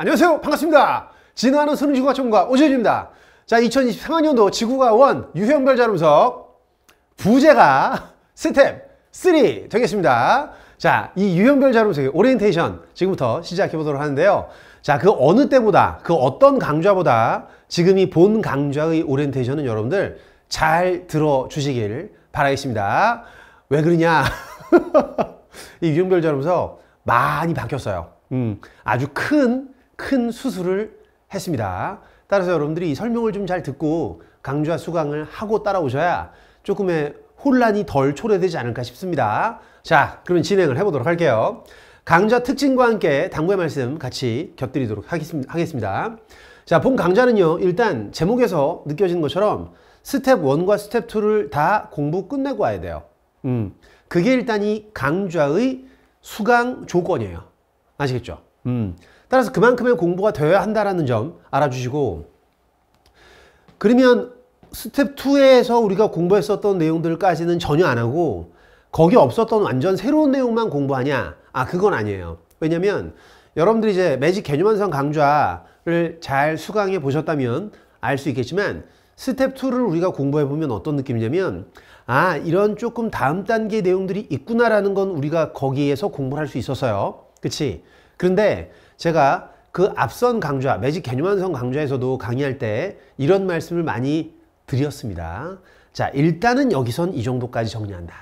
안녕하세요 반갑습니다 진화하는 수능지구과천과 오지현입니다 자 2023학년도 지구가 원 유형별 자료분석 부제가 스텝 3 되겠습니다 자이 유형별 자료분석의 오리엔테이션 지금부터 시작해 보도록 하는데요 자그 어느 때보다 그 어떤 강좌보다 지금이 본 강좌의 오리엔테이션은 여러분들 잘 들어주시길 바라겠습니다 왜 그러냐 이 유형별 자료분석 많이 바뀌었어요 음, 아주 큰큰 수술을 했습니다. 따라서 여러분들이 설명을 좀 잘 듣고 강좌 수강을 하고 따라오셔야 조금의 혼란이 덜 초래되지 않을까 싶습니다. 자, 그럼 진행을 해보도록 할게요. 강좌 특징과 함께 당부의 말씀 같이 곁들이도록 하겠습니다. 자, 본 강좌는요, 일단 제목에서 느껴지는 것처럼 스텝 1과 스텝 2를 다 공부 끝내고 와야 돼요. 음, 그게 일단 이 강좌의 수강 조건이에요. 아시겠죠? 음. 따라서 그만큼의 공부가 되어야 한다는점 알아주시고 그러면 스텝 2에서 우리가 공부했었던 내용들까지는 전혀 안 하고 거기 없었던 완전 새로운 내용만 공부하냐? 아 그건 아니에요. 왜냐면 여러분들이 이제 매직 개념 완성 강좌를 잘 수강해 보셨다면 알 수 있겠지만 스텝 2를 우리가 공부해 보면 어떤 느낌이냐면 아 이런 조금 다음 단계 내용들이 있구나라는 건 우리가 거기에서 공부할수 있었어요. 그치? 그런데 제가 그 앞선 강좌, 매직 개념완성 강좌에서도 강의할 때 이런 말씀을 많이 드렸습니다. 자, 일단은 여기선 이 정도까지 정리한다.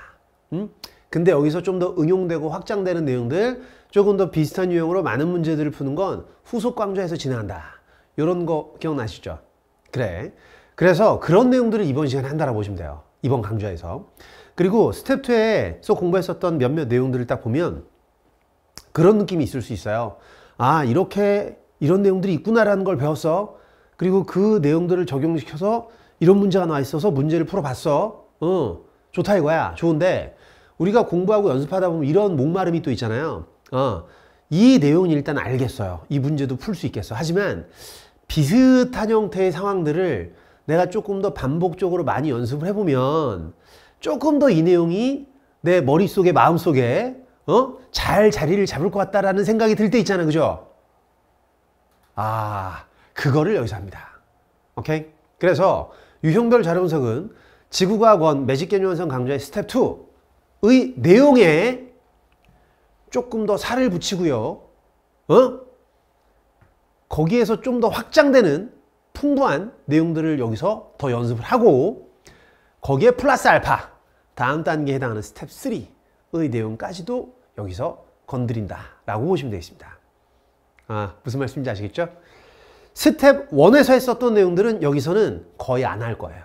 음? 근데 여기서 좀 더 응용되고 확장되는 내용들, 조금 더 비슷한 유형으로 많은 문제들을 푸는 건 후속 강좌에서 진행한다. 이런 거 기억나시죠? 그래. 그래서 그런 내용들을 이번 시간에 한다라고 보시면 돼요. 이번 강좌에서. 그리고 스텝 2에서 공부했었던 몇몇 내용들을 딱 보면 그런 느낌이 있을 수 있어요. 아, 이렇게 이런 내용들이 있구나라는 걸 배웠어. 그리고 그 내용들을 적용시켜서 이런 문제가 나와 있어서 문제를 풀어봤어. 어, 좋다 이거야. 좋은데 우리가 공부하고 연습하다 보면 이런 목마름이 또 있잖아요. 어, 이 내용은 일단 알겠어요. 이 문제도 풀 수 있겠어. 하지만 비슷한 형태의 상황들을 내가 조금 더 반복적으로 많이 연습을 해보면 조금 더 이 내용이 내 머릿속에 마음속에 어? 잘 자리를 잡을 것 같다라는 생각이 들 때 있잖아요. 그죠? 아, 그거를 여기서 합니다. 오케이? 그래서 유형별 자료 분석은 지구과학 원 매직 개념 완성 강좌의 스텝 2의 내용에 조금 더 살을 붙이고요. 어? 거기에서 좀 더 확장되는 풍부한 내용들을 여기서 더 연습을 하고 거기에 플러스 알파 다음 단계에 해당하는 스텝 3의 내용까지도 여기서 건드린다 라고 보시면 되겠습니다. 아 무슨 말씀인지 아시겠죠? 스텝 1에서 했었던 내용들은 여기서는 거의 안 할 거예요.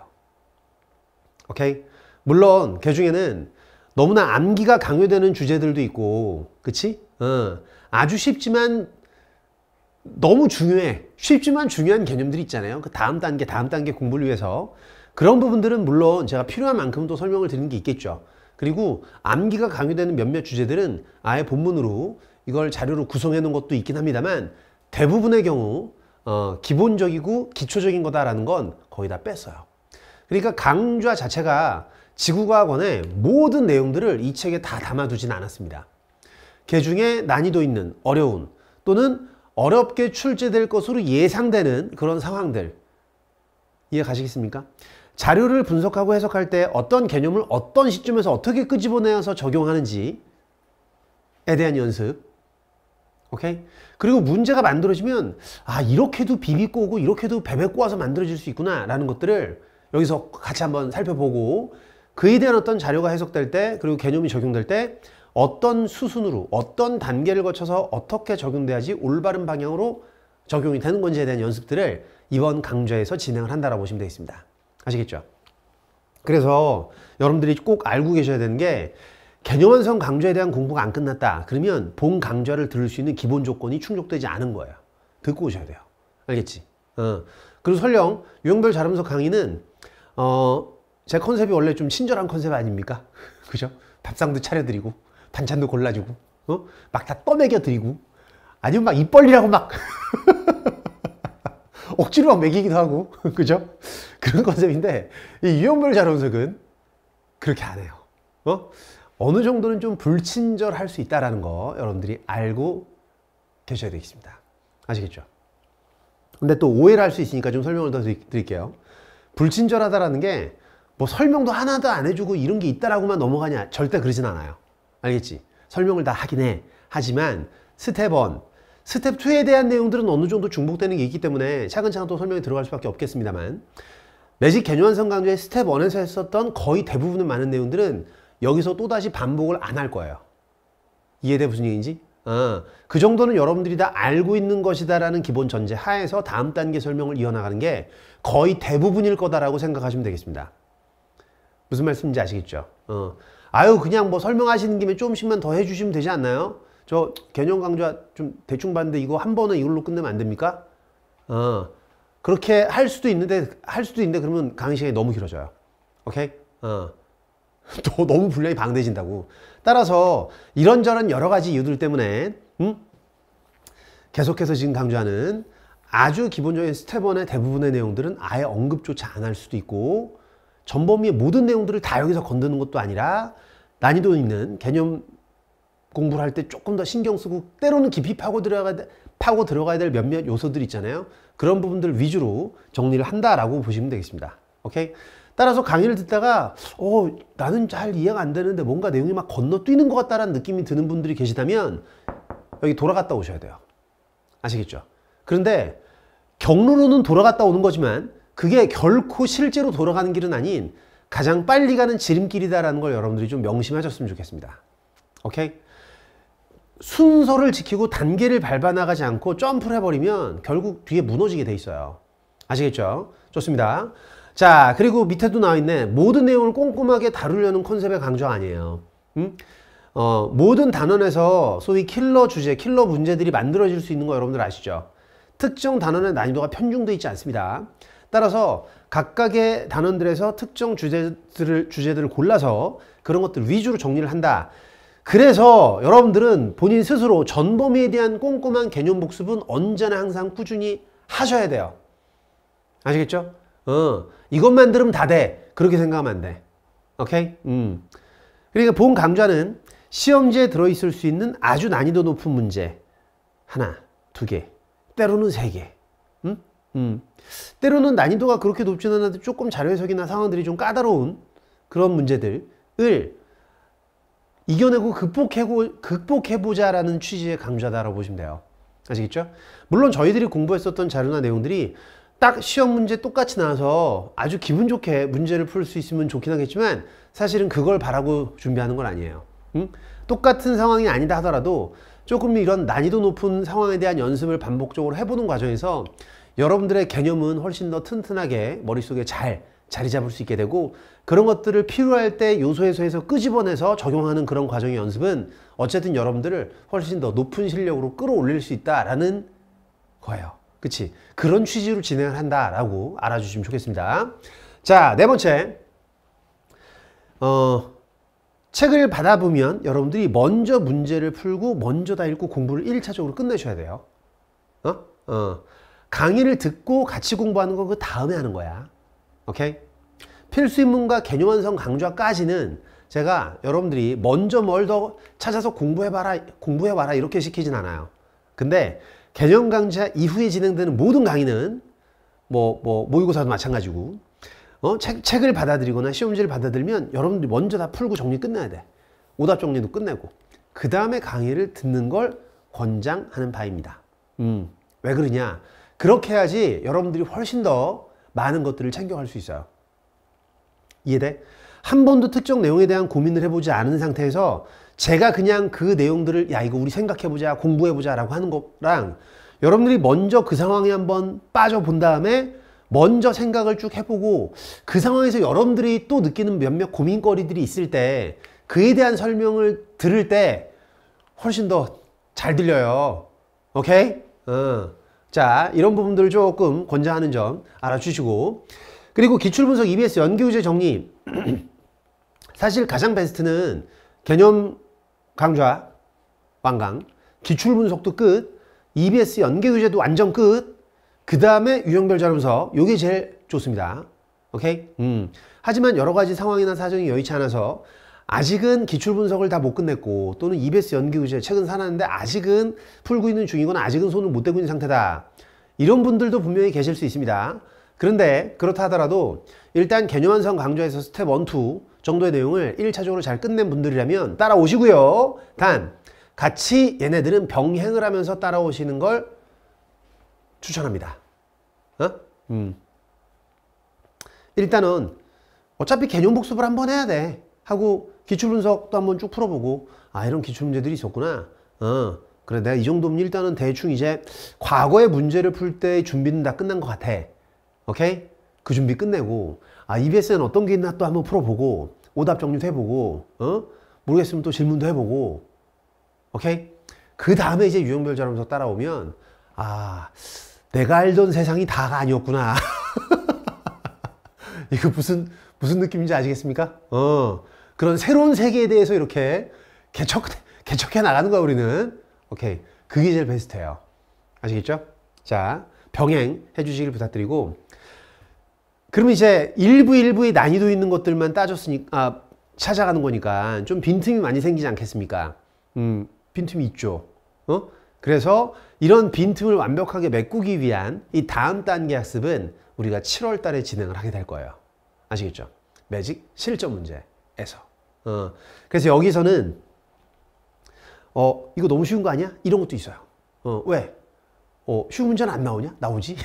오케이? 물론 그 중에는 너무나 암기가 강요되는 주제들도 있고 그치? 어, 아주 쉽지만 너무 중요해. 쉽지만 중요한 개념들이 있잖아요. 그 다음 단계, 다음 단계 공부를 위해서. 그런 부분들은 물론 제가 필요한 만큼 또 설명을 드리는 게 있겠죠. 그리고 암기가 강요되는 몇몇 주제들은 아예 본문으로 이걸 자료로 구성해 놓은 것도 있긴 합니다만 대부분의 경우 어, 기본적이고 기초적인 거다라는 건 거의 다 뺐어요. 그러니까 강좌 자체가 지구과학원의 모든 내용들을 이 책에 다 담아두진 않았습니다. 개 그 중에 난이도 있는 어려운 또는 어렵게 출제될 것으로 예상되는 그런 상황들 이해 가시겠습니까? 자료를 분석하고 해석할 때 어떤 개념을 어떤 시점에서 어떻게 끄집어내어서 적용하는지에 대한 연습 오케이? 그리고 문제가 만들어지면 아 이렇게도 비비꼬고 이렇게도 베베꼬아서 만들어질 수 있구나 라는 것들을 여기서 같이 한번 살펴보고 그에 대한 어떤 자료가 해석될 때 그리고 개념이 적용될 때 어떤 수순으로 어떤 단계를 거쳐서 어떻게 적용돼야지 올바른 방향으로 적용이 되는 건지에 대한 연습들을 이번 강좌에서 진행을 한다라고 보시면 되겠습니다. 아시겠죠? 그래서 여러분들이 꼭 알고 계셔야 되는 게 개념완성 강좌에 대한 공부가 안 끝났다. 그러면 본 강좌를 들을 수 있는 기본 조건이 충족되지 않은 거예요. 듣고 오셔야 돼요. 알겠지? 어. 그리고 설령 유형별 자음석 강의는 어, 제 컨셉이 원래 좀 친절한 컨셉 아닙니까? 그죠? 밥상도 차려드리고 반찬도 골라주고 어? 막 다 떠먹여 드리고 아니면 막입 벌리라고 막 억지로 막 먹이기도 하고 그죠? 그런 컨셉인데 이 유연별 자론석은 그렇게 안 해요. 어? 어느 정도는 좀 불친절할 수있다라거 여러분들이 알고 계셔야 되겠습니다. 아시겠죠? 근데 또 오해를 할 수 있으니까 좀 설명을 더 드릴게요. 불친절하다라는 게 뭐 설명도 하나도 안 해주고 이런 게 있다라고만 넘어가냐 절대 그러진 않아요. 알겠지? 설명을 다 하긴 해. 하지만 스텝 1, 스텝 2에 대한 내용들은 어느 정도 중복되는 게 있기 때문에 차근차근 또 설명이 들어갈 수밖에 없겠습니다만 매직 개념한성 강좌의 스텝 1에서 했었던 거의 대부분의 많은 내용들은 여기서 또다시 반복을 안 할 거예요. 이해돼 무슨 얘기인지? 아, 그 정도는 여러분들이 다 알고 있는 것이다라는 기본 전제 하에서 다음 단계 설명을 이어나가는 게 거의 대부분일 거다라고 생각하시면 되겠습니다. 무슨 말씀인지 아시겠죠? 어. 아유 그냥 뭐 설명하시는 김에 조금씩만 더 해주시면 되지 않나요? 저 개념 강좌 좀 대충 봤는데 이거 한 번은 이걸로 끝내면 안 됩니까? 어. 그렇게 할 수도 있는데 할 수도 있는데 그러면 강의 시간이 너무 길어져요. 오케이? 어. 또 너무 분량이 방대진다고. 따라서 이런저런 여러 가지 이유들 때문에 음? 계속해서 지금 강조하는 아주 기본적인 스텝 1의 대부분의 내용들은 아예 언급조차 안 할 수도 있고 전범위의 모든 내용들을 다 여기서 건드는 것도 아니라 난이도 있는 개념 공부를 할 때 조금 더 신경 쓰고 때로는 깊이 파고 들어가야 파고 들어가야 될 몇몇 요소들 있잖아요. 그런 부분들 위주로 정리를 한다라고 보시면 되겠습니다. 오케이? 따라서 강의를 듣다가 어 나는 잘 이해가 안 되는데 뭔가 내용이 막 건너뛰는 것 같다라는 느낌이 드는 분들이 계시다면 여기 돌아갔다 오셔야 돼요. 아시겠죠? 그런데 경로로는 돌아갔다 오는 거지만 그게 결코 실제로 돌아가는 길은 아닌 가장 빨리 가는 지름길이다라는 걸 여러분들이 좀 명심하셨으면 좋겠습니다. 오케이? 순서를 지키고 단계를 밟아 나가지 않고 점프를 해버리면 결국 뒤에 무너지게 돼 있어요. 아시겠죠? 좋습니다. 자, 그리고 밑에도 나와 있네. 모든 내용을 꼼꼼하게 다루려는 컨셉의 강조 아니에요. 음? 어, 모든 단원에서 소위 킬러 주제, 킬러 문제들이 만들어질 수 있는 거 여러분들 아시죠? 특정 단원의 난이도가 편중되어 있지 않습니다. 따라서 각각의 단원들에서 특정 주제들을, 주제들을 골라서 그런 것들 위주로 정리를 한다. 그래서 여러분들은 본인 스스로 전범위에 대한 꼼꼼한 개념 복습은 언제나 항상 꾸준히 하셔야 돼요. 아시겠죠? 어, 이것만 들으면 다 돼. 그렇게 생각하면 안 돼. 오케이? 음. 그러니까 본 강좌는 시험지에 들어있을 수 있는 아주 난이도 높은 문제 하나, 두 개, 때로는 세 개. 음? 음. 때로는 난이도가 그렇게 높지는 않아도 조금 자료 해석이나 상황들이 좀 까다로운 그런 문제들을 이겨내고 극복해고, 극복해보자라는 취지의 강좌다라고 보시면 돼요. 아시겠죠? 물론 저희들이 공부했었던 자료나 내용들이 딱 시험 문제 똑같이 나와서 아주 기분 좋게 문제를 풀 수 있으면 좋긴 하겠지만 사실은 그걸 바라고 준비하는 건 아니에요. 응? 똑같은 상황이 아니다 하더라도 조금 이런 난이도 높은 상황에 대한 연습을 반복적으로 해보는 과정에서 여러분들의 개념은 훨씬 더 튼튼하게 머릿속에 잘 자리 잡을 수 있게 되고 그런 것들을 필요할 때 요소에서 해서 끄집어내서 적용하는 그런 과정의 연습은 어쨌든 여러분들을 훨씬 더 높은 실력으로 끌어올릴 수 있다라는 거예요. 그치? 그런 취지로 진행을 한다라고 알아주시면 좋겠습니다. 자, 네 번째. 어, 책을 받아보면 여러분들이 먼저 문제를 풀고 먼저 다 읽고 공부를 1차적으로 끝내셔야 돼요. 어? 어. 강의를 듣고 같이 공부하는 건 그 다음에 하는 거야. 오케이? 필수 인문과 개념 완성 강좌까지는 제가 여러분들이 먼저 뭘 더 찾아서 공부해봐라 공부해봐라 이렇게 시키진 않아요 근데 개념 강좌 이후에 진행되는 모든 강의는 뭐, 뭐 모의고사도 마찬가지고 어? 책, 책을 받아들이거나 시험지를 받아들면 여러분들이 먼저 다 풀고 정리 끝내야 돼 오답 정리도 끝내고 그 다음에 강의를 듣는 걸 권장하는 바입니다 음, 왜 그러냐 그렇게 해야지 여러분들이 훨씬 더 많은 것들을 챙겨갈 수 있어요. 이해돼? 한 번도 특정 내용에 대한 고민을 해보지 않은 상태에서 제가 그냥 그 내용들을 야 이거 우리 생각해보자 공부해보자 라고 하는 거랑 여러분들이 먼저 그 상황에 한번 빠져본 다음에 먼저 생각을 쭉 해보고 그 상황에서 여러분들이 또 느끼는 몇몇 고민거리들이 있을 때 그에 대한 설명을 들을 때 훨씬 더 잘 들려요. 오케이? 어. 자, 이런 부분들 조금 권장하는 점 알아주시고 그리고 기출분석 EBS 연기교제 정리 사실 가장 베스트는 개념 강좌 완강 기출분석도 끝 EBS 연계교재도 완전 끝 그 다음에 유형별 자료분석 요게 제일 좋습니다 오케이? 음. 하지만 여러가지 상황이나 사정이 여의치 않아서 아직은 기출 분석을 다 못 끝냈고 또는 EBS 연기 의제 최근 사놨는데 아직은 풀고 있는 중이거나 아직은 손을 못 대고 있는 상태다. 이런 분들도 분명히 계실 수 있습니다. 그런데 그렇다 하더라도 일단 개념 완성 강좌에서 스텝 1, 2 정도의 내용을 1차적으로 잘 끝낸 분들이라면 따라오시고요. 단 같이 얘네들은 병행을 하면서 따라오시는 걸 추천합니다. 어? 음. 일단은 어차피 개념 복습을 한번 해야 돼. 하고 기출분석도 한번 쭉 풀어보고 아 이런 기출문제들이 있었구나 어 그래 내가 이 정도면 일단은 대충 이제 과거의 문제를 풀 때 준비는 다 끝난 것 같아 오케이? 그 준비 끝내고 아 EBS는 어떤 게 있나 또 한번 풀어보고 오답 정리도 해보고 어? 모르겠으면 또 질문도 해보고 오케이? 그 다음에 이제 유형별 자료면서 따라오면 아 내가 알던 세상이 다가 아니었구나 이거 무슨 무슨 느낌인지 아시겠습니까? 어 그런 새로운 세계에 대해서 이렇게 개척, 개척해 나가는 거야, 우리는. 오케이. 그게 제일 베스트예요. 아시겠죠? 자, 병행해 주시길 부탁드리고. 그러면 이제 일부 일부의 난이도 있는 것들만 따졌으니까, 아, 찾아가는 거니까 좀 빈틈이 많이 생기지 않겠습니까? 음, 빈틈이 있죠. 어? 그래서 이런 빈틈을 완벽하게 메꾸기 위한 이 다음 단계 학습은 우리가 7월 달에 진행을 하게 될 거예요. 아시겠죠? 매직 실전 문제에서. 어, 그래서 여기서는 어, 이거 너무 쉬운 거 아니야? 이런 것도 있어요. 어, 왜? 어, 쉬운 문제는 안 나오냐? 나오지?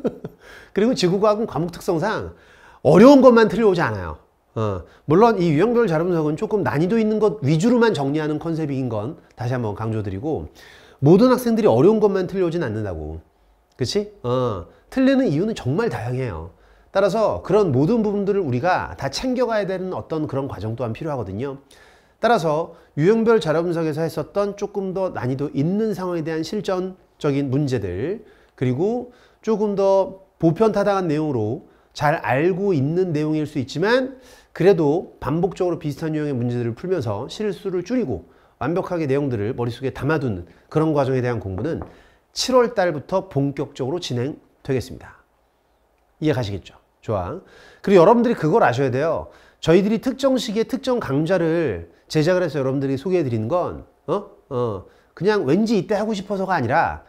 그리고 지구과학은 과목 특성상 어려운 것만 틀려오지 않아요. 어, 물론 이 유형별 자료분석은 조금 난이도 있는 것 위주로만 정리하는 컨셉인 건 다시 한번 강조드리고 모든 학생들이 어려운 것만 틀려오진 않는다고. 그치? 어, 틀리는 이유는 정말 다양해요. 따라서 그런 모든 부분들을 우리가 다 챙겨가야 되는 어떤 그런 과정 또한 필요하거든요. 따라서 유형별 자료 분석에서 했었던 조금 더 난이도 있는 상황에 대한 실전적인 문제들 그리고 조금 더 보편타당한 내용으로 잘 알고 있는 내용일 수 있지만 그래도 반복적으로 비슷한 유형의 문제들을 풀면서 실수를 줄이고 완벽하게 내용들을 머릿속에 담아두는 그런 과정에 대한 공부는 7월 달부터 본격적으로 진행되겠습니다. 이해 가시겠죠? 좋아. 그리고 여러분들이 그걸 아셔야 돼요. 저희들이 특정 시기에 특정 강좌를 제작을 해서 여러분들이 소개해 드리는 건, 어? 어, 그냥 왠지 이때 하고 싶어서가 아니라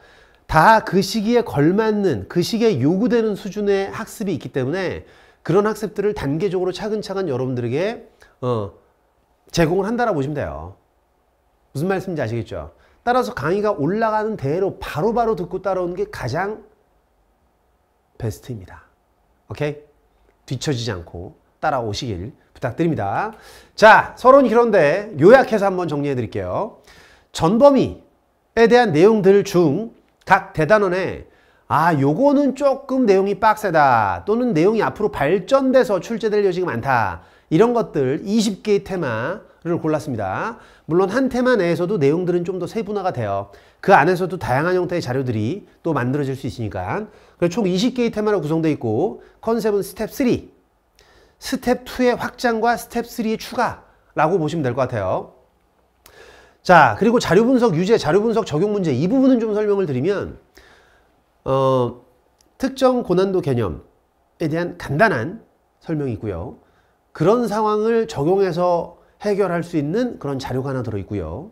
다 그 시기에 걸맞는, 그 시기에 요구되는 수준의 학습이 있기 때문에 그런 학습들을 단계적으로 차근차근 여러분들에게, 어, 제공을 한다라고 보시면 돼요. 무슨 말씀인지 아시겠죠? 따라서 강의가 올라가는 대로 바로바로 바로 듣고 따라오는 게 가장 베스트입니다. 오케이? 뒤처지지 않고 따라오시길 부탁드립니다. 자, 서론이 그런데 요약해서 한번 정리해 드릴게요. 전범위에 대한 내용들 중 각 대단원에 아 요거는 조금 내용이 빡세다 또는 내용이 앞으로 발전돼서 출제될 여지가 많다 이런 것들 20개의 테마를 골랐습니다. 물론 한 테마 내에서도 내용들은 좀 더 세분화가 돼요. 그 안에서도 다양한 형태의 자료들이 또 만들어질 수 있으니까 총 20개의 테마로 구성되어 있고 컨셉은 스텝 3, 스텝 2의 확장과 스텝 3의 추가라고 보시면 될 것 같아요. 자, 그리고 자료 분석 유제, 자료 분석 적용 문제 이 부분은 좀 설명을 드리면 어, 특정 고난도 개념에 대한 간단한 설명이 있고요. 그런 상황을 적용해서 해결할 수 있는 그런 자료가 하나 들어있고요.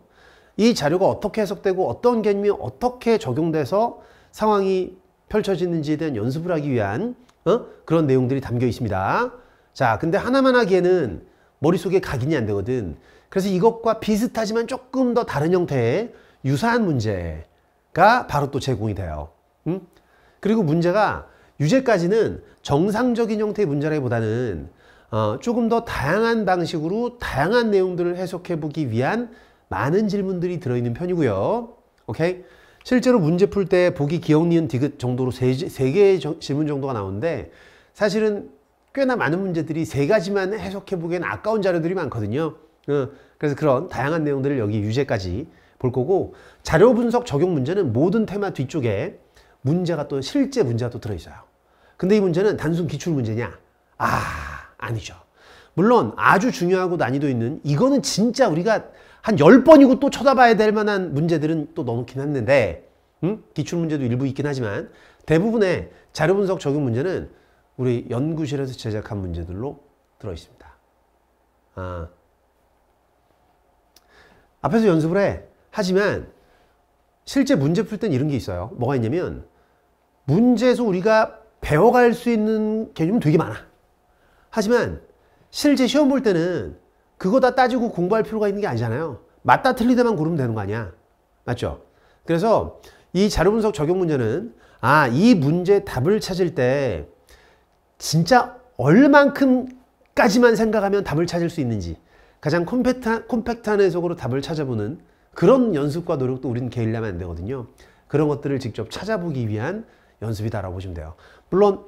이 자료가 어떻게 해석되고 어떤 개념이 어떻게 적용돼서 상황이 펼쳐지는지에 대한 연습을 하기 위한 어? 그런 내용들이 담겨 있습니다. 자, 근데 하나만 하기에는 머릿속에 각인이 안 되거든. 그래서 이것과 비슷하지만 조금 더 다른 형태의 유사한 문제가 바로 또 제공이 돼요. 음? 그리고 문제가 유제까지는 정상적인 형태의 문제라기보다는 어, 조금 더 다양한 방식으로 다양한 내용들을 해석해 보기 위한 많은 질문들이 들어있는 편이고요. 오케이? 실제로 문제 풀 때 보기 기억 니은 디귿 정도로 세개의 질문 정도가 나오는데 사실은 꽤나 많은 문제들이 세 가지만 해석해보기엔 아까운 자료들이 많거든요. 어, 그래서 그런 다양한 내용들을 여기 유제까지 볼 거고 자료 분석 적용 문제는 모든 테마 뒤쪽에 문제가 또 실제 문제가 또 들어있어요. 근데 이 문제는 단순 기출 문제냐? 아 아니죠. 물론 아주 중요하고 난이도 있는 이거는 진짜 우리가 한1 0번이고또 쳐다봐야 될 만한 문제들은 또 넣어놓긴 했는데 음? 기출문제도 일부 있긴 하지만 대부분의 자료분석 적용 문제는 우리 연구실에서 제작한 문제들로 들어있습니다. 아. 앞에서 연습을 해. 하지만 실제 문제 풀 땐 이런 게 있어요. 뭐가 있냐면 문제에서 우리가 배워갈 수 있는 개념은 되게 많아. 하지만 실제 시험 볼 때는 그거 다 따지고 공부할 필요가 있는 게 아니잖아요. 맞다 틀리다만 고르면 되는 거 아니야. 맞죠? 그래서 이 자료 분석 적용 문제는 아, 이 문제 답을 찾을 때 진짜 얼만큼까지만 생각하면 답을 찾을 수 있는지 가장 콤팩트한, 콤팩트한 해석으로 답을 찾아보는 그런 연습과 노력도 우리는 게을리하면 안 되거든요. 그런 것들을 직접 찾아보기 위한 연습이다라고 보시면 돼요. 물론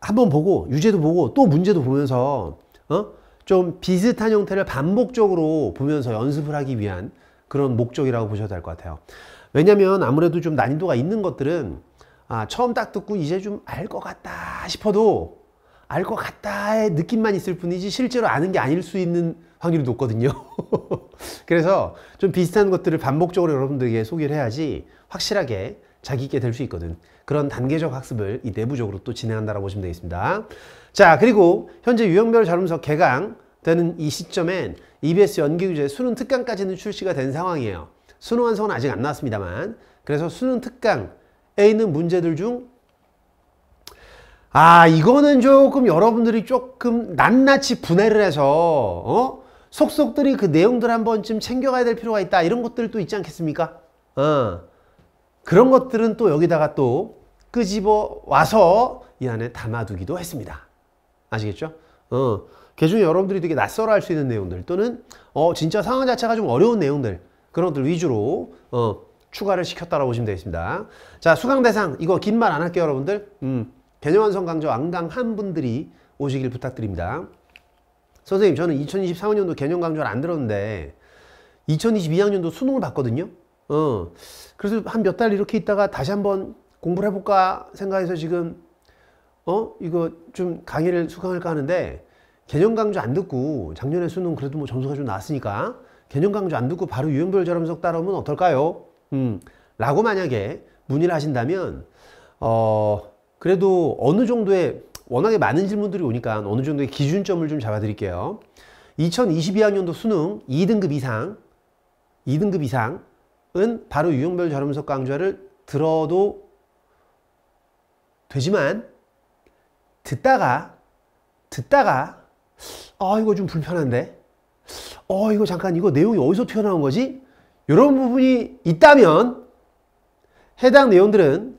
한번 보고 유제도 보고 또 문제도 보면서 어? 좀 비슷한 형태를 반복적으로 보면서 연습을 하기 위한 그런 목적이라고 보셔도 될 것 같아요. 왜냐면 하 아무래도 좀 난이도가 있는 것들은 아, 처음 딱 듣고 이제 좀 알 것 같다 싶어도 알 것 같다의 느낌만 있을 뿐이지 실제로 아는 게 아닐 수 있는 확률이 높거든요. 그래서 좀 비슷한 것들을 반복적으로 여러분들에게 소개를 해야지 확실하게 자기 있게 될 수 있거든. 그런 단계적 학습을 이 내부적으로 또 진행한다라고 보시면 되겠습니다. 자 그리고 현재 유형별 자료분석 개강되는 이 시점엔 EBS 연기규제 수능 특강까지는 출시가 된 상황이에요. 수능 완성은 아직 안 나왔습니다만 그래서 수능 특강에 있는 문제들 중 아, 이거는 조금 여러분들이 조금 낱낱이 분해를 해서, 어? 속속들이 그 내용들 한 번쯤 챙겨가야 될 필요가 있다. 이런 것들도 있지 않겠습니까? 어. 그런 것들은 또 여기다가 또 끄집어 와서 이 안에 담아두기도 했습니다. 아시겠죠? 어, 그 중에 여러분들이 되게 낯설어 할 수 있는 내용들 또는 어, 진짜 상황 자체가 좀 어려운 내용들 그런 것들 위주로 어, 추가를 시켰다라고 보시면 되겠습니다. 자, 수강 대상 이거 긴 말 안 할게요, 여러분들. 음, 개념 완성 강좌 완강한 분들이 오시길 부탁드립니다. 선생님, 저는 2024학년도 개념 강좌를 안 들었는데 2022학년도 수능을 봤거든요. 어, 그래서 한 몇 달 이렇게 있다가 다시 한번 공부를 해볼까 생각해서 지금 어? 이거 좀 강의를 수강할까 하는데 개념 강좌 안 듣고 작년에 수능 그래도 뭐 점수가 좀 나왔으니까 개념 강좌 안 듣고 바로 유형별 저렴석 따라오면 어떨까요? 음, 라고 만약에 문의를 하신다면 어, 그래도 어느 정도의 워낙에 많은 질문들이 오니까 어느 정도의 기준점을 좀 잡아 드릴게요. 2022학년도 수능 2등급 이상 2등급 이상은 바로 유형별 저렴석 강좌를 들어도 되지만 듣다가 듣다가 아 이거 좀 불편한데 어 이거 잠깐 이거 내용이 어디서 튀어나온 거지? 이런 부분이 있다면 해당 내용들은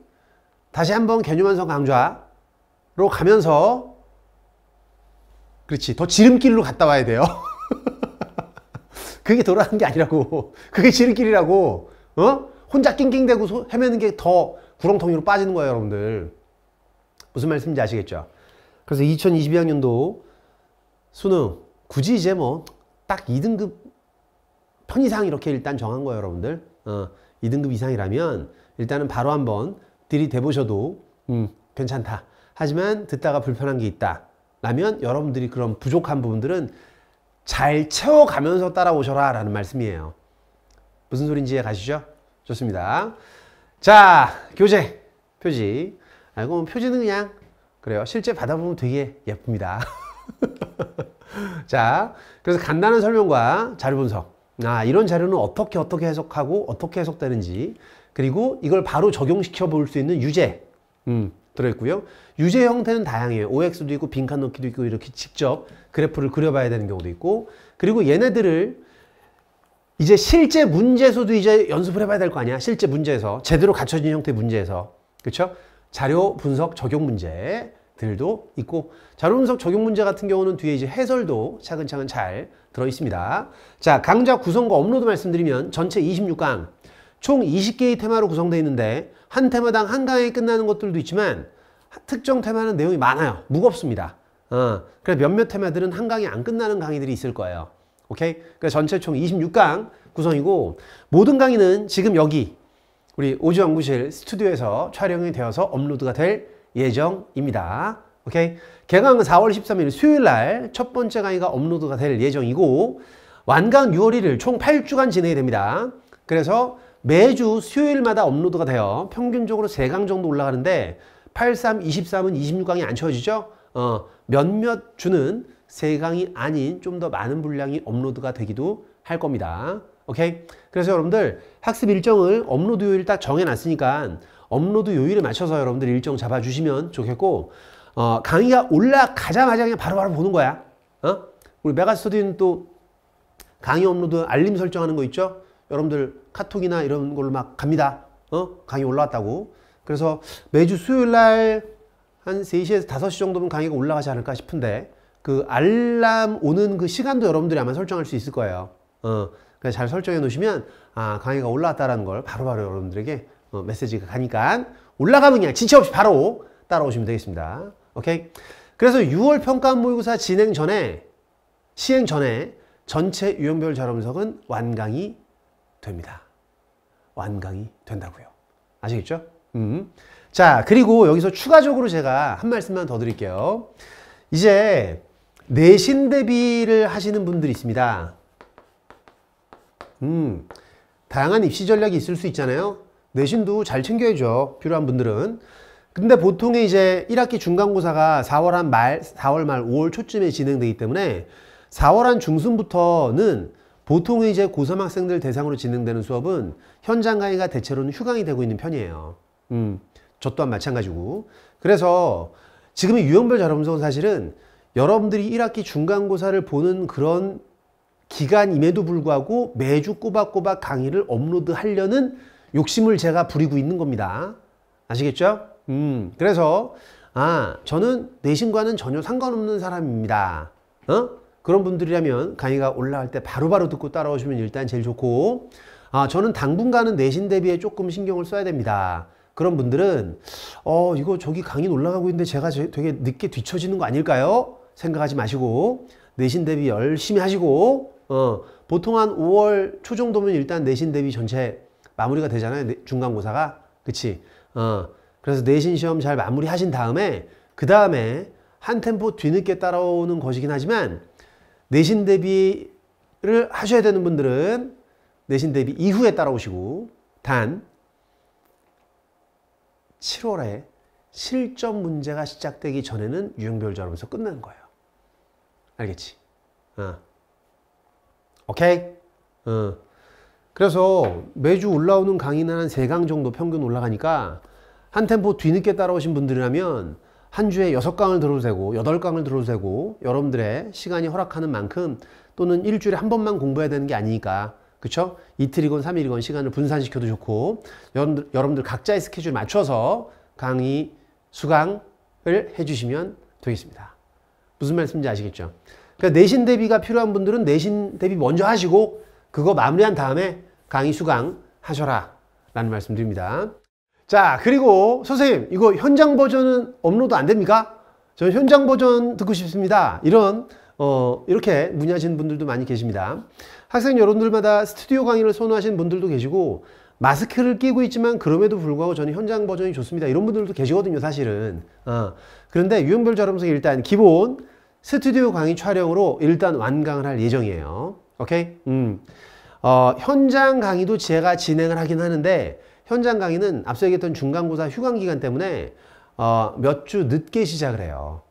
다시 한번 개념 완성 강좌로 가면서 그렇지 더 지름길로 갔다 와야 돼요 그게 돌아가는 게 아니라고 그게 지름길이라고 어? 혼자 낑낑대고 헤매는 게 더 구렁텅이로 빠지는 거예요 여러분들 무슨 말씀인지 아시겠죠? 그래서 2022학년도 수능 굳이 이제 뭐 딱 2등급 편이상 이렇게 일단 정한 거예요 여러분들 어, 2등급 이상이라면 일단은 바로 한번 들이대보셔도 음, 괜찮다 하지만 듣다가 불편한 게 있다 라면 여러분들이 그런 부족한 부분들은 잘 채워가면서 따라오셔라 라는 말씀이에요 무슨 소린지 가시죠? 좋습니다 자 교재 표지 알고 보 표지는 그냥 그래요. 실제 받아보면 되게 예쁩니다. 자, 그래서 간단한 설명과 자료 분석. 아, 이런 자료는 어떻게 어떻게 해석하고 어떻게 해석되는지 그리고 이걸 바로 적용시켜 볼 수 있는 유제 음, 들어있고요. 유제 형태는 다양해요. OX도 있고 빈칸 넣기도 있고 이렇게 직접 그래프를 그려봐야 되는 경우도 있고 그리고 얘네들을 이제 실제 문제에서도 이제 연습을 해봐야 될 거 아니야. 실제 문제에서 제대로 갖춰진 형태의 문제에서 그쵸 자료 분석 적용 문제들도 있고 자료 분석 적용 문제 같은 경우는 뒤에 이제 해설도 차근차근 잘 들어 있습니다. 자, 강좌 구성과 업로드 말씀드리면 전체 26강 총 20개의 테마로 구성되어 있는데 한 테마당 한 강에 끝나는 것들도 있지만 특정 테마는 내용이 많아요. 무겁습니다. 어, 그래서 몇몇 테마들은 한 강이 안 끝나는 강의들이 있을 거예요. 오케이? 그래서 전체 총 26강 구성이고 모든 강의는 지금 여기 우리 오지연구실 스튜디오에서 촬영이 되어서 업로드가 될 예정입니다. 오케이. 개강은 4월 13일 수요일 날 첫 번째 강의가 업로드가 될 예정이고 완강 6월 1일 총 8주간 진행이 됩니다. 그래서 매주 수요일마다 업로드가 돼요. 평균적으로 3강 정도 올라가는데 83, 23은 26강이 안 채워지죠? 어, 몇몇 주는 3강이 아닌 좀 더 많은 분량이 업로드가 되기도 할 겁니다. 오케이? 그래서 여러분들 학습 일정을 업로드 요일 딱 정해놨으니까 업로드 요일에 맞춰서 여러분들 일정 잡아주시면 좋겠고 어, 강의가 올라가자마자 그냥 바로바로 바로 보는 거야. 어? 우리 메가스터디는 또 강의 업로드 알림 설정하는 거 있죠? 여러분들 카톡이나 이런 걸로 막 갑니다. 어? 강의 올라왔다고. 그래서 매주 수요일 날 한 3시에서 5시 정도면 강의가 올라가지 않을까 싶은데 그 알람 오는 그 시간도 여러분들이 아마 설정할 수 있을 거예요. 어. 잘 설정해 놓으시면 아, 강의가 올라왔다라는 걸 바로바로 바로 여러분들에게 어, 메시지가 가니까 올라가면 그냥 지체 없이 바로 따라오시면 되겠습니다. 오케이? 그래서 6월 평가 모의고사 진행 전에 시행 전에 전체 유형별 자료 분석은 완강이 됩니다. 완강이 된다고요. 아시겠죠? 음. 자, 그리고 여기서 추가적으로 제가 한 말씀만 더 드릴게요. 이제 내신 대비를 하시는 분들이 있습니다. 음, 다양한 입시 전략이 있을 수 있잖아요. 내신도 잘 챙겨야죠. 필요한 분들은. 근데 보통의 이제 1학기 중간고사가 4월 한 말, 4월 말, 5월 초쯤에 진행되기 때문에 4월 한 중순부터는 보통의 이제 고3 학생들 대상으로 진행되는 수업은 현장 강의가 대체로는 휴강이 되고 있는 편이에요. 음, 저 또한 마찬가지고. 그래서 지금의 유형별 자료분석은 사실은 여러분들이 1학기 중간고사를 보는 그런 기간임에도 불구하고 매주 꼬박꼬박 강의를 업로드 하려는 욕심을 제가 부리고 있는 겁니다. 아시겠죠? 음, 그래서, 아, 저는 내신과는 전혀 상관없는 사람입니다. 어? 그런 분들이라면 강의가 올라갈 때 바로바로 바로 듣고 따라오시면 일단 제일 좋고, 아, 저는 당분간은 내신 대비에 조금 신경을 써야 됩니다. 그런 분들은, 어, 이거 저기 강의 올라가고 있는데 제가 되게 늦게 뒤처지는 거 아닐까요? 생각하지 마시고, 내신 대비 열심히 하시고, 어, 보통 한 5월 초 정도면 일단 내신 대비 전체 마무리가 되잖아요. 중간고사가. 그치? 어, 그래서 내신 시험 잘 마무리하신 다음에 그 다음에 한 템포 뒤늦게 따라오는 것이긴 하지만 내신 대비를 하셔야 되는 분들은 내신 대비 이후에 따라오시고 단 7월에 실전 문제가 시작되기 전에는 유형별조 하면서 끝나는 거예요. 알겠지? 어. 오케이? 어. 그래서 매주 올라오는 강의는 한 세 강 정도 평균 올라가니까 한 템포 뒤늦게 따라오신 분들이라면 한 주에 여섯 강을 들어도 되고 여덟 강을 들어도 되고 여러분들의 시간이 허락하는 만큼 또는 일주일에 한 번만 공부해야 되는 게 아니니까 그쵸? 이틀이건 삼일이건 시간을 분산시켜도 좋고 여러분들, 여러분들 각자의 스케줄 맞춰서 강의 수강을 해주시면 되겠습니다. 무슨 말씀인지 아시겠죠? 그러니까 내신 대비가 필요한 분들은 내신 대비 먼저 하시고 그거 마무리한 다음에 강의 수강 하셔라 라는 말씀 드립니다. 자 그리고 선생님 이거 현장 버전은 업로드 안 됩니까? 저 현장 버전 듣고 싶습니다. 이런 어, 이렇게 문의하시는 분들도 많이 계십니다. 학생 여러분들마다 스튜디오 강의를 선호하시는 분들도 계시고 마스크를 끼고 있지만 그럼에도 불구하고 저는 현장 버전이 좋습니다. 이런 분들도 계시거든요 사실은. 어, 그런데 유형별 자료분석 일단 기본 스튜디오 강의 촬영으로 일단 완강을 할 예정이에요. 오케이? 음. 어, 현장 강의도 제가 진행을 하긴 하는데 현장 강의는 앞서 얘기했던 중간고사 휴강 기간 때문에 어, 몇 주 늦게 시작을 해요.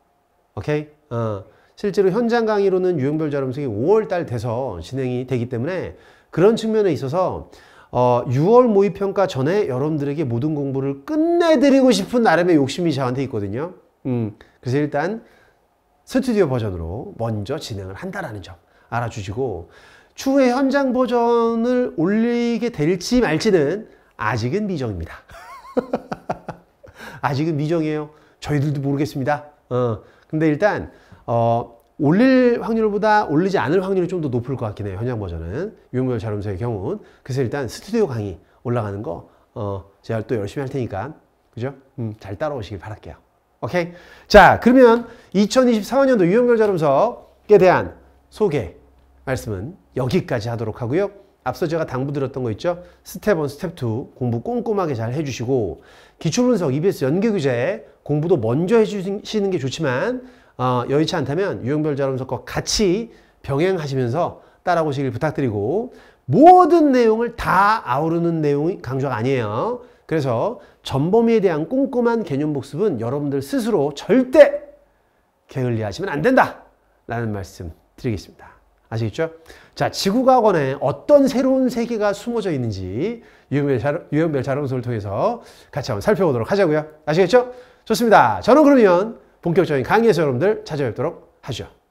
오케이? 어, 실제로 현장 강의로는 유형별 자음성이 료 5월 달 돼서 진행이 되기 때문에 그런 측면에 있어서 어, 6월 모의평가 전에 여러분들에게 모든 공부를 끝내드리고 싶은 나름의 욕심이 저한테 있거든요. 음, 그래서 일단 스튜디오 버전으로 먼저 진행을 한다라는 점 알아주시고 추후에 현장 버전을 올리게 될지 말지는 아직은 미정입니다. 아직은 미정이에요. 저희들도 모르겠습니다. 어, 근데 일단 어, 올릴 확률보다 올리지 않을 확률이 좀 더 높을 것 같긴 해요. 현장 버전은 유무열 자료서의 경우는 그래서 일단 스튜디오 강의 올라가는 거 어, 제가 또 열심히 할 테니까 그죠? 음, 잘 따라오시길 바랄게요. 오케이? 자, 그러면 2024년도 유형별 자금석에 대한 소개 말씀은 여기까지 하도록 하고요. 앞서 제가 당부드렸던 거 있죠? 스텝 1, 스텝 2 공부 꼼꼼하게 잘 해주시고 기출분석, EBS 연계교재 공부도 먼저 해주시는 게 좋지만 어, 여의치 않다면 유형별 자금석과 같이 병행하시면서 따라오시길 부탁드리고 모든 내용을 다 아우르는 내용이 강조가 아니에요. 그래서 전범위에 대한 꼼꼼한 개념 복습은 여러분들 스스로 절대 게을리하시면 안 된다. 라는 말씀 드리겠습니다. 아시겠죠? 자, 지구과학원에 어떤 새로운 세계가 숨어져 있는지 유형별 자료분석을 통해서 같이 한번 살펴보도록 하자고요. 아시겠죠? 좋습니다. 저는 그러면 본격적인 강의에서 여러분들 찾아뵙도록 하죠.